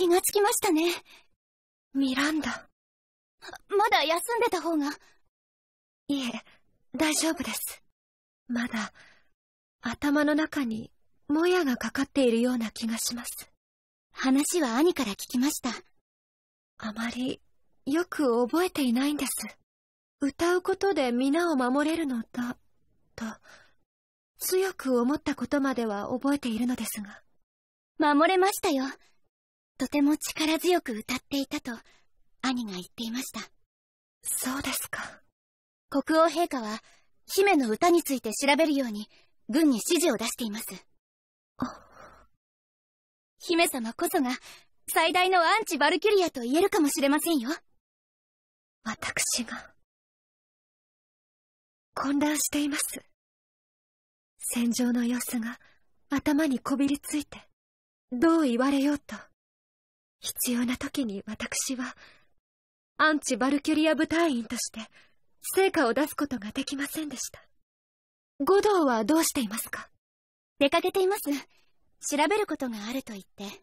気がつきましたね。ミランダ。まだ休んでた方が。いえ、大丈夫です。まだ、頭の中に、もやがかかっているような気がします。話は兄から聞きました。あまり、よく覚えていないんです。歌うことで皆を守れるのだ、と、強く思ったことまでは覚えているのですが。守れましたよ。とても力強く歌っていたと兄が言っていました。そうですか。国王陛下は姫の歌について調べるように軍に指示を出しています。姫様こそが最大のアンチ・バルキュリアと言えるかもしれませんよ。私が、混乱しています。戦場の様子が頭にこびりついて、どう言われようと。必要な時に私は、アンチ・バルキュリア部隊員として、成果を出すことができませんでした。護道はどうしていますか出かけています。調べることがあると言って、